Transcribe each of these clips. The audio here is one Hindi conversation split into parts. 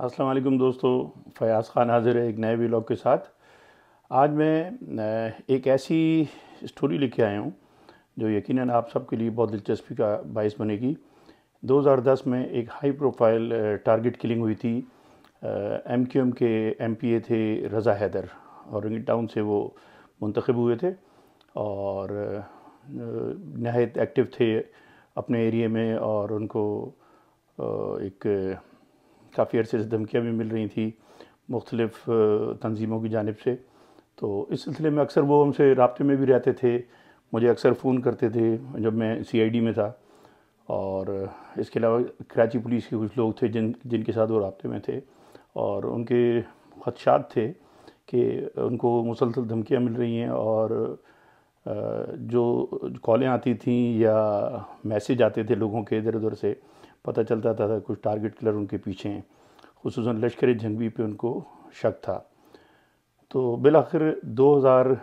अस्सलाम वालेकुम दोस्तों फ़याज़ ख़ान हाज़िर है एक नए व्लॉग के साथ आज मैं एक ऐसी स्टोरी लेके आया हूँ जो यकीनन आप सब के लिए बहुत दिलचस्पी का बायस बनेगी 2010 में एक हाई प्रोफाइल टारगेट किलिंग हुई थी एम क्यू एम के एम पी ए थे रज़ा हैदर और टाउन से वो मंतखब हुए थे और नहायत एक्टिव थे अपने एरिए में और उनको एक काफ़ी अर्से से धमकियाँ भी मिल रही थी मुख्तलिफ़ तनज़ीमों की जानब से तो इस सिलसिले में अक्सर वो हमसे रबते में भी रहते थे मुझे अक्सर फ़ोन करते थे जब मैं सी आई डी में था और इसके अलावा कराची पुलिस के कुछ लोग थे जिन जिनके साथ वो रबते में थे और उनके खदशात थे कि उनको मुसलसल धमकियाँ मिल रही हैं और जो कॉलें आती थीं या मैसेज आते थे लोगों के इधर उधर से पता चलता था, था कुछ टारगेट किलर उनके पीछे हैं खसूस लश्कर जंगवी पे उनको शक था तो बिल हज़ार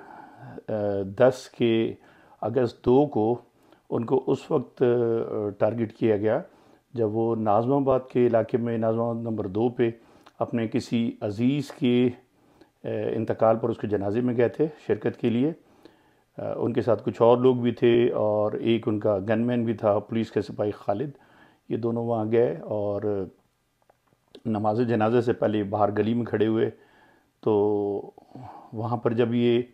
दस के अगस्त दो को उनको उस वक्त टारगेट किया गया जब वो नाजमाबाद के इलाके में नाजमाबाद नंबर दो पे अपने किसी अज़ीज़ के इंतकाल पर उसके जनाजे में गए थे शिरकत के लिए उनके साथ कुछ और लोग भी थे और एक उनका गनमैन भी था पुलिस के सिपाही खालिद ये दोनों वहाँ गए और नमाज जनाजे से पहले बाहर गली में खड़े हुए तो वहाँ पर जब ये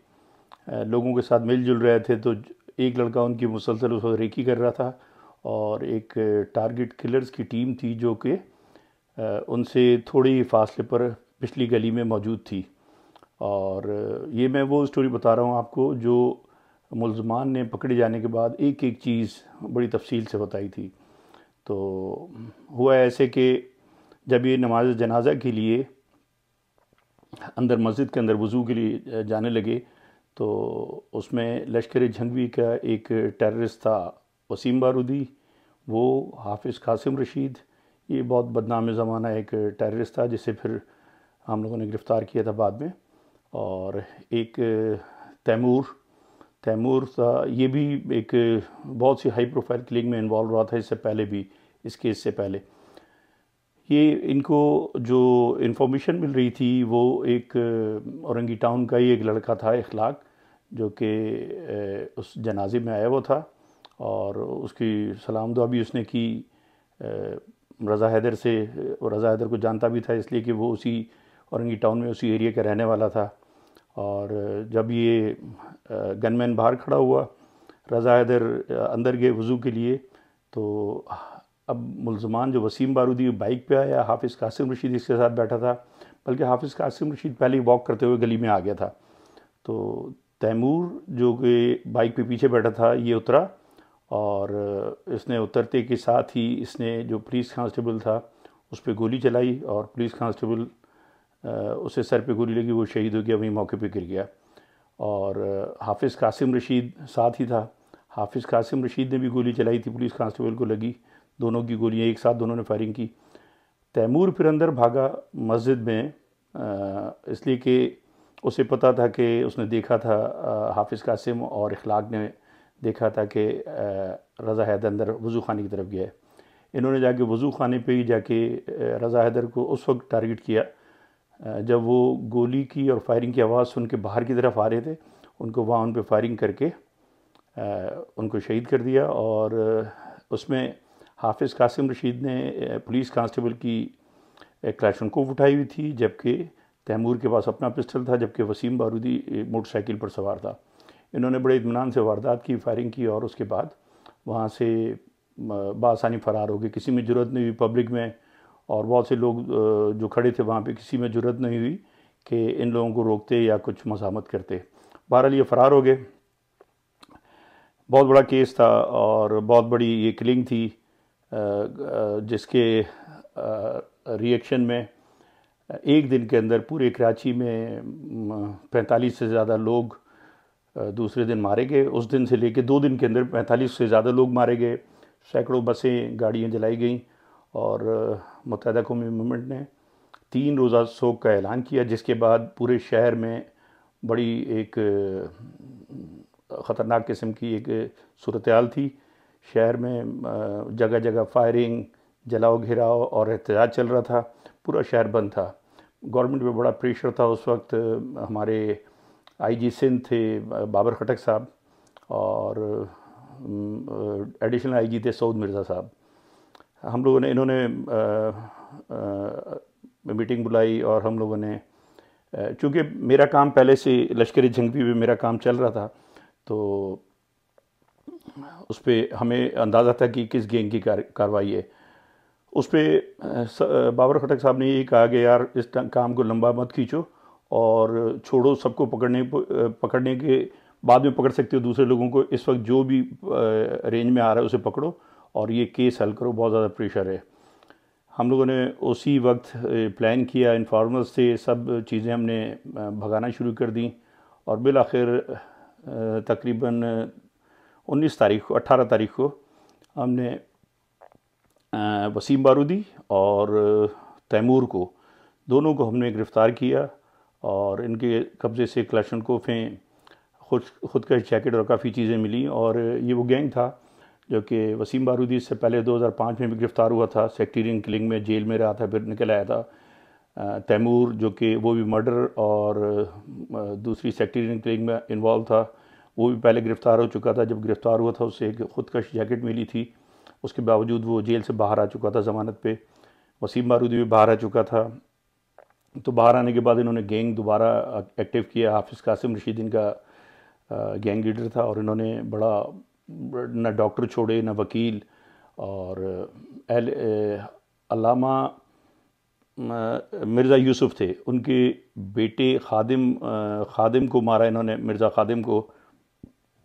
लोगों के साथ मिलजुल रहे थे तो एक लड़का उनकी मुसलसल उस रेखी रेकी कर रहा था और एक टारगेट किलर्स की टीम थी जो कि उनसे थोड़े ही फासले पर पिछली गली में मौजूद थी और ये मैं वो स्टोरी बता रहा हूँ आपको जो मुलजमान ने पकड़े जाने के बाद एक एक चीज़ बड़ी तफसील से बताई थी तो हुआ ऐसे कि जब ये नमाज जनाजा के लिए अंदर मस्जिद के अंदर वज़ू के लिए जाने लगे तो उसमें लश्कर जंगवी का एक टेररिस्ट था वसीम बारूदी वो हाफिज़ कासिम रशीद ये बहुत बदनाम ज़माना एक टेररिस्ट था जिसे फिर हम लोगों ने गिरफ़्तार किया था बाद में और एक तैमूर तैमूर था ये भी एक बहुत सी हाई प्रोफाइल क्लिक में इन्वॉल्व रहा था इससे पहले भी इस केस से पहले ये इनको जो इन्फॉर्मेशन मिल रही थी वो एक औरंगी टाउन का ही एक लड़का था इखलाक जो कि उस जनाजे में आया हुआ था और उसकी सलाम दुआ भी उसने की रज़ा हैदर से रज़ा हैदर को जानता भी था इसलिए कि वो उसी औरंगी टाउन में उसी एरिया का रहने वाला था और जब ये गनमैन बाहर खड़ा हुआ रज़ा हैदर अंदर गए वज़ू के लिए तो अब मुलजमान जो वसीम बारूदी बाइक पे आया हाफिज़ कासिम रशीद इसके साथ बैठा था बल्कि हाफिज़ कासिम रशीद पहले ही वॉक करते हुए गली में आ गया था तो तैमूर जो कि बाइक पे पीछे बैठा था ये उतरा और इसने उतरते के साथ ही इसने जो पुलिस कांस्टेबल था उस पर गोली चलाई और पुलिस कांस्टेबल उसे सर पे गोली लगी वो शहीद हो गया वहीं मौके पे गिर गया और हाफिज़ कासिम रशीद साथ ही था हाफिज़ कासिम रशीद ने भी गोली चलाई थी पुलिस कांस्टेबल को लगी दोनों की गोलियाँ एक साथ दोनों ने फायरिंग की तैमूर फिर अंदर भागा मस्जिद में इसलिए कि उसे पता था कि उसने देखा था हाफिज़ कासिम और इखलाक ने देखा था कि रज़ा हैदर अंदर वज़ू खाने की तरफ गया है इन्होंने जाके वज़ू खाने पर ही जाके रज़ा हैदर को उस वक्त टारगेट किया जब वो गोली की और फायरिंग की आवाज़ सुन के बाहर की तरफ आ रहे थे उनको वहाँ उन पर फायरिंग करके उनको शहीद कर दिया और उसमें हाफिज़ कासिम रशीद ने पुलिस कांस्टेबल की क्लैशनकोव उठाई हुई थी जबकि तैमूर के पास अपना पिस्टल था जबकि वसीम बारूदी मोटरसाइकिल पर सवार था इन्होंने बड़े इतमान से वारदात की फायरिंग की और उसके बाद वहाँ से बासानी फ़रार हो गए किसी में जरूरत नहीं हुई पब्लिक में और बहुत से लोग जो खड़े थे वहाँ पे किसी में जरूरत नहीं हुई कि इन लोगों को रोकते या कुछ मजामत करते बहरहाल ये फ़रार हो गए बहुत बड़ा केस था और बहुत बड़ी ये किलिंग थी जिसके रिएक्शन में एक दिन के अंदर पूरे कराची में 45 से ज़्यादा लोग दूसरे दिन मारे गए उस दिन से लेके दो दिन के अंदर 45 से ज़्यादा लोग मारे गए सैकड़ों बसें गाड़ियाँ जलाई गईं और मतदा कौमी मूवमेंट ने तीन रोज़ा सोग का ऐलान किया जिसके बाद पूरे शहर में बड़ी एक ख़तरनाक किस्म की एक सूरत हाल थी शहर में जगह जगह फायरिंग जलाओ घिराव और एहतजाज चल रहा था पूरा शहर बंद था गवर्नमेंट पे बड़ा प्रेशर था उस वक्त हमारे आईजी सिंध थे बाबर खटक साहब और एडिशनल आईजी थे सऊद मिर्ज़ा साहब हम लोगों ने इन्होंने मीटिंग बुलाई और हम लोगों ने चूँकि मेरा काम पहले से लश्कर जंगवी में मेरा काम चल रहा था तो उस पर हमें अंदाज़ा था कि किस गेंग की कार, कार्रवाई है उस पर बाबर खटक साहब ने यही कहा कि यार इस काम को लंबा मत खींचो और छोड़ो सबको पकड़ने पकड़ने के बाद में पकड़ सकते हो दूसरे लोगों को इस वक्त जो भी रेंज में आ रहा है उसे पकड़ो और ये केस हल करो बहुत ज़्यादा प्रेशर है हम लोगों ने उसी वक्त प्लान किया इनफॉर्मल से सब चीज़ें हमने भगाना शुरू कर दी और बिल आखिर तकरीबन 19 तारीख को 18 तारीख को हमने वसीम बारूदी और तैमूर को दोनों को हमने गिरफ़्तार किया और इनके कब्ज़े से क्लाशन कोफें खुद खुदकश जैकेट और काफ़ी चीज़ें मिली और ये वो गैंग था जो कि वसीम बारूदी से पहले 2005 में भी गिरफ़्तार हुआ था सेक्टेरियन किलिंग में जेल में रहा था फिर निकल आया था तैमूर जो कि वो भी मर्डर और दूसरी सेक्टेरियन किलिंग में इन्वॉल्व था वो भी पहले गिरफ़्तार हो चुका था जब गिरफ़्तार हुआ था उससे एक ख़ुदकश जैकेट मिली थी उसके बावजूद वो जेल से बाहर आ चुका था ज़मानत पर वसीम बारूदी भी बाहर आ चुका था तो बाहर आने के बाद इन्होंने गेंग दोबारा एक्टिव किया हाफिज़ कासिम रशीद इनका गेंग लीडर था और इन्होंने बड़ा ना डॉक्टर छोड़े ना वकील और अलामा मिर्ज़ा यूसुफ थे उनके बेटे खादिम खादिम को मारा इन्होंने मिर्ज़ा खादिम को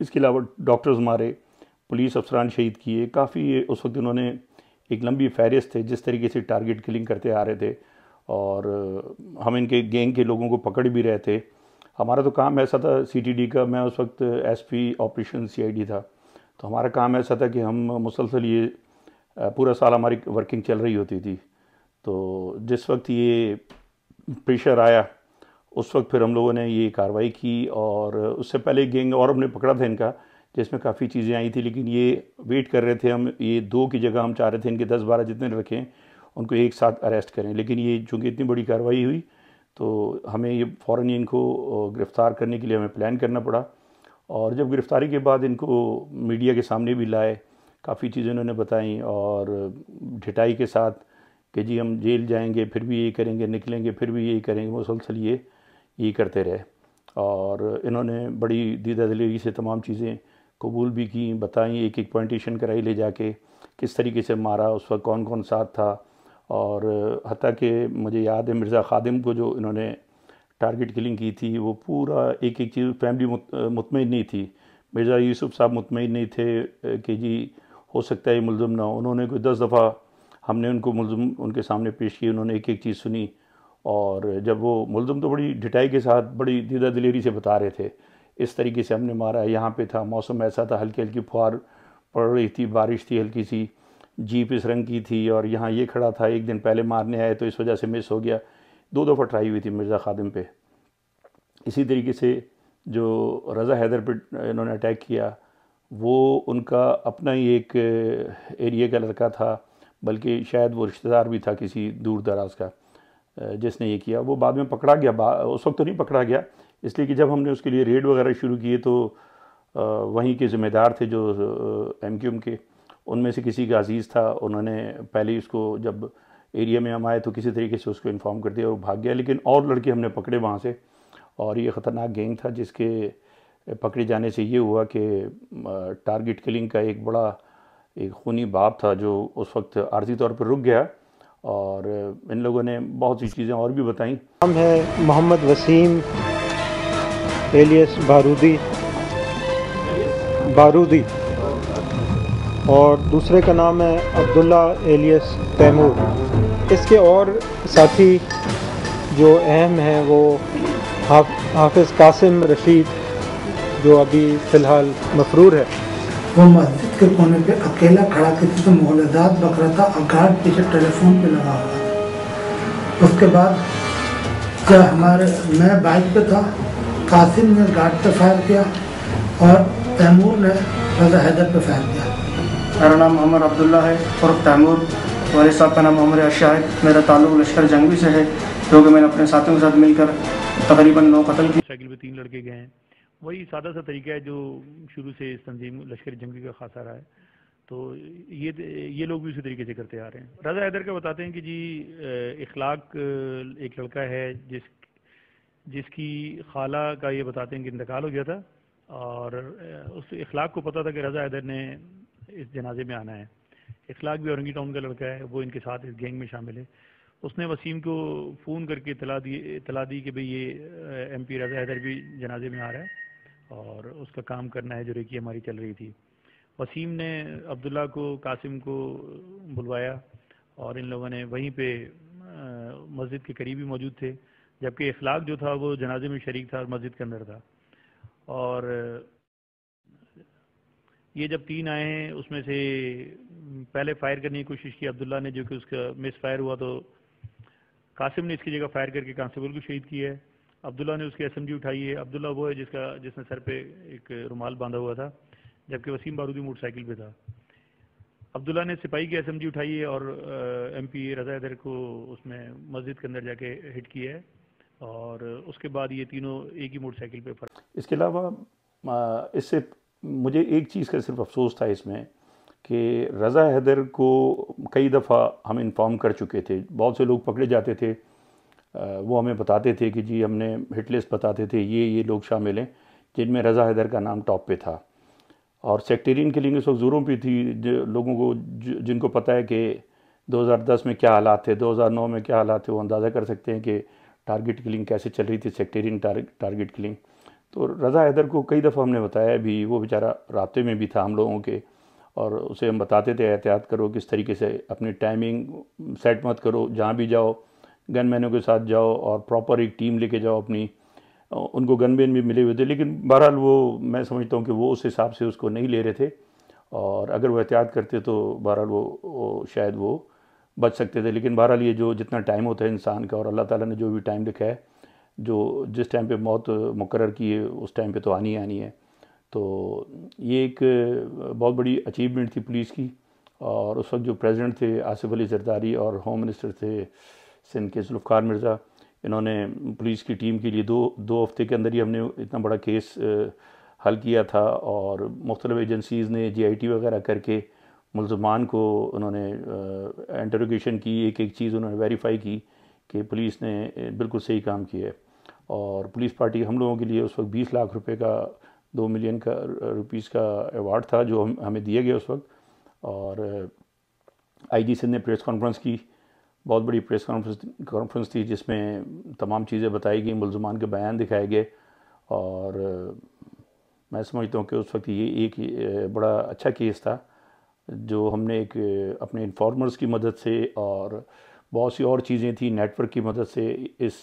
इसके अलावा डॉक्टर्स मारे पुलिस अफसरान शहीद किए काफ़ी उस वक्त इन्होंने एक लंबी फहरिस्त थे जिस तरीके से टारगेट किलिंग करते आ रहे थे और हम इनके गैंग के लोगों को पकड़ भी रहे थे हमारा तो काम ऐसा था सीटीडी का मैं उस वक्त एसपी ऑपरेशन सीआईडी था तो हमारा काम ऐसा था कि हम मुसलसल ये पूरा साल हमारी वर्किंग चल रही होती थी तो जिस वक्त ये प्रेशर आया उस वक्त फिर हम लोगों ने ये कार्रवाई की और उससे पहले गेंग और हमने पकड़ा था इनका जिसमें काफ़ी चीज़ें आई थी लेकिन ये वेट कर रहे थे हम ये दो की जगह हम चाह रहे थे इनके दस बारह जितने रखें उनको एक साथ अरेस्ट करें लेकिन ये चूँकि इतनी बड़ी कार्रवाई हुई तो हमें ये फ़ौर इनको गिरफ़्तार करने के लिए हमें प्लान करना पड़ा और जब गिरफ़्तारी के बाद इनको मीडिया के सामने भी लाए काफ़ी चीज़ें इन्होंने बताई और ढिटाई के साथ कि जी हम जेल जाएंगे फिर भी यही करेंगे निकलेंगे फिर भी यही करेंगे मुसलसल ये यही करते रहे और इन्होंने बड़ी दीदा दलेरी से तमाम चीज़ें कबूल भी की बताई एक एक पॉइंटेशन कराई ले जाके किस तरीके से मारा उस वक्त कौन कौन साथ था और हती कि मुझे याद है मिर्ज़ा खादिम को जो इन्होंने टारगेट किलिंग की थी वो पूरा एक एक चीज़ फैमिली मुतमिन नहीं थी मिर्ज़ा यूसुफ साहब मुतमिन नहीं थे कि जी हो सकता है मुलम ना उन्होंने कोई दस दफ़ा हमने उनको मुलम उनके सामने पेश की उन्होंने एक एक चीज़ सुनी और जब वो मुलम तो बड़ी ढिटाई के साथ बड़ी दीदा दिलेरी से बता रहे थे इस तरीके से हमने मारा यहाँ पे था मौसम ऐसा था हल्की हल्की फुहार पड़ रही थी बारिश थी हल्की सी जीप इस रंग की थी और यहाँ ये खड़ा था एक दिन पहले मारने आए तो इस वजह से मिस हो गया दो दफ़ा ट्राई हुई थी मिर्ज़ा खादिम पे इसी तरीके से जो रज़ा हैदर पर इन्होंने अटैक किया वो उनका अपना ही एक एरिया का लड़का था बल्कि शायद वो रिश्तेदार भी था किसी दूर दराज का जिसने ये किया वो बाद में पकड़ा गया उस वक्त तो नहीं पकड़ा गया इसलिए कि जब हमने उसके लिए रेड वगैरह शुरू किए तो वहीं के ज़िम्मेदार थे जो एम के उनमें से किसी का अज़ीज़ था उन्होंने पहले इसको जब एरिया में हम आए तो किसी तरीके से उसको इन्फॉर्म कर दिया और भाग गया लेकिन और लड़के हमने पकड़े वहाँ से और ये ख़तरनाक गैंग था जिसके पकड़े जाने से ये हुआ कि टारगेट किलिंग का एक बड़ा एक खूनी बाप था जो उस वक्त आर्जी तौर पर रुक गया और इन लोगों ने बहुत सी चीज़ें और भी बताई हम है मोहम्मद वसीम एलियस बारूदी बारूदी और दूसरे का नाम है अब्दुल्ला एलियस तैमूर इसके और साथी जो अहम हैं वो हाफ हाफिज़ कासिम रशीद जो अभी फ़िलहाल मफरूर है वो मस्जिद के कोने पे अकेला खड़ा किसी से तो मोहलदात बक रहा था और गार्ड पीछे टेलीफोन पे लगा हुआ था उसके बाद जब हमारे मैं बाइक पे था कासिम ने गार्ड पे फायर किया और तैमूर ने रजा हैदर पे फायर किया मेरा नाम मोहम्मद अब्दुल्ला है और तैमूर हमारे साहब का नाम अमर अशा है मेरा ताल्लुक लश्कर जंगवी से है जो कि मैंने अपने साथियों के साथ मिलकर तकरीबन नौ कतल की साइकिल पर तीन लड़के गए हैं वही सादा सा तरीका है जो शुरू से इस तंजीम लश्कर जंगी का खासा रहा है तो ये ये लोग भी उसी तरीके से करते आ रहे हैं राजा हैदर का बताते हैं कि जी इखलाक एक लड़का है जिस जिसकी खाला का ये बताते हैं कि इंतकाल हो गया था और उस इखलाक को पता था कि रजा हैदर ने इस जनाजे में आना है इखलाक भी औरंगी टाउन का लड़का है वो इनके साथ इस गैंग में शामिल है उसने वसीम को फ़ोन करके इतला दी इतला दी कि भाई ये एम पी रजा हैदर भी जनाजे में आ रहा है और उसका काम करना है जो रेकी हमारी चल रही थी वसीम ने अब्दुल्ला को कासिम को बुलवाया और इन लोगों ने वहीं पे मस्जिद के करीब ही मौजूद थे जबकि इखलाक जो था वो जनाजे में शरीक था और मस्जिद के अंदर था और ये जब तीन आए हैं उसमें से पहले फायर करने की कोशिश की अब्दुल्ला ने जो कि उसका मिस फायर हुआ तो कासिम ने इसकी जगह फायर करके कांस्टेबल को शहीद किया है अब्दुल्ला ने उसकी एसएमजी उठाई है अब्दुल्ला वो है जिसका जिसने सर पे एक रुमाल बांधा हुआ था जबकि वसीम बारूदी मोटरसाइकिल पे था अब्दुल्ला ने सिपाही की एस उठाई है और एम पी रजा को उसमें मस्जिद के अंदर जाके हिट किया है और उसके बाद ये तीनों एक ही मोटरसाइकिल पे फर्क इसके अलावा इससे मुझे एक चीज़ का सिर्फ अफसोस था इसमें कि रज़ा हैदर को कई दफ़ा हम इन्फॉर्म कर चुके थे बहुत से लोग पकड़े जाते थे वो हमें बताते थे कि जी हमने हिट लिस्ट बताते थे ये ये लोग शामिल हैं जिनमें रज़ा हैदर का नाम टॉप पे था और सेक्टेरियन किलिंग इस वक्त ज़ोरों पर थी लोगों को जिनको पता है कि 2010 में क्या हालात थे 2009 में क्या हालात थे वो अंदाज़ा कर सकते हैं कि टारगेट किलिंग कैसे चल रही थी सेक्टेरियन टारगेट किलिंग तो रज़ा हैदर को कई दफ़ा हमने बताया भी वो बेचारा रबते में भी था हम लोगों के और उसे हम बताते थे एहतियात करो किस तरीके से अपनी टाइमिंग सेट मत करो जहाँ भी जाओ गन मैनों के साथ जाओ और प्रॉपर एक टीम लेके जाओ अपनी उनको गन मैन भी मिले हुए थे लेकिन बहरहाल वो मैं समझता हूँ कि वो उस हिसाब से उसको नहीं ले रहे थे और अगर वो एहतियात करते तो बहरहाल वो, वो शायद वो बच सकते थे लेकिन बहरहाल ये जो जितना टाइम होता है इंसान का और अल्लाह ताला ने जो भी टाइम लिखा है जो जिस टाइम पे मौत मुकर की है उस टाइम पे तो आनी आनी है तो ये एक बहुत बड़ी अचीवमेंट थी पुलिस की और उस वक्त जो प्रेसिडेंट थे आसिफ अली जरदारी और होम मिनिस्टर थे सिंध के जुल्फ़ार मिर्ज़ा इन्होंने पुलिस की टीम के लिए दो दो हफ्ते के अंदर ही हमने इतना बड़ा केस हल किया था और मुख्तलिफ एजेंसीज़ ने जी वगैरह करके मुलजमान को उन्होंने इंटरोगेशन की एक एक चीज़ उन्होंने वेरीफाई की कि पुलिस ने बिल्कुल सही काम किया है और पुलिस पार्टी हम लोगों के लिए उस वक्त बीस लाख रुपये का दो मिलियन का रुपीज़ का अवार्ड था जो हम हमें दिए गए उस वक्त और आई जी सिंध ने प्रेस कॉन्फ्रेंस की बहुत बड़ी प्रेस कॉन्फ्रेंस कॉन्फ्रेंस थी जिसमें तमाम चीज़ें बताई गई मुलजमान के बयान दिखाए गए और uh, मैं समझता हूँ कि उस वक्त ये एक uh, बड़ा अच्छा केस था जो हमने एक uh, अपने इन्फॉर्मर्स की मदद से और बहुत सी और चीज़ें थी नेटवर्क की मदद से इस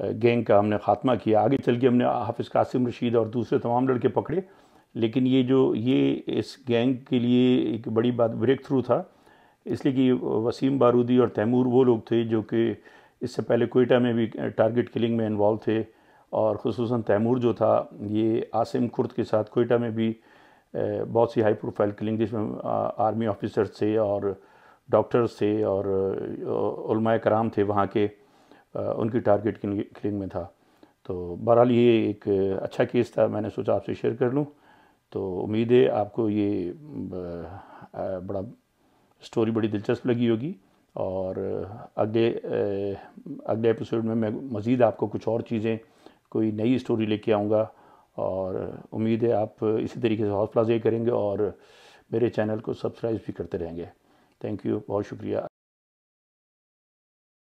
गैंग का हमने ख़ात्मा किया आगे चल के हमने हाफिज़ कासिम रशीद और दूसरे तमाम लड़के पकड़े लेकिन ये जो ये इस गैंग के लिए एक बड़ी बात ब्रेक थ्रू था इसलिए कि वसीम बारूदी और तैमूर वो लोग थे जो कि इससे पहले कोयटा में भी टारगेट किलिंग में इन्वॉल्व थे और खसूस तैमूर जो था ये आसिम खुर्द के साथ कोयटा में भी बहुत सी हाई प्रोफाइल किलिंग जिसमें आर्मी ऑफिसर्स थे और डॉक्टर्स थे और कराम थे वहाँ के उनकी टारगेट किलिंग में था तो बहरहाल ये एक अच्छा केस था मैंने सोचा आपसे शेयर कर लूँ तो उम्मीद है आपको ये बड़ा स्टोरी बड़ी दिलचस्प लगी होगी और अगले अगले एपिसोड में मैं मज़ीद आपको कुछ और चीज़ें कोई नई स्टोरी लेके आऊँगा और उम्मीद है आप इसी तरीके से हौसला अफजाई करेंगे और मेरे चैनल को सब्सक्राइब भी करते रहेंगे थैंक यू बहुत शुक्रिया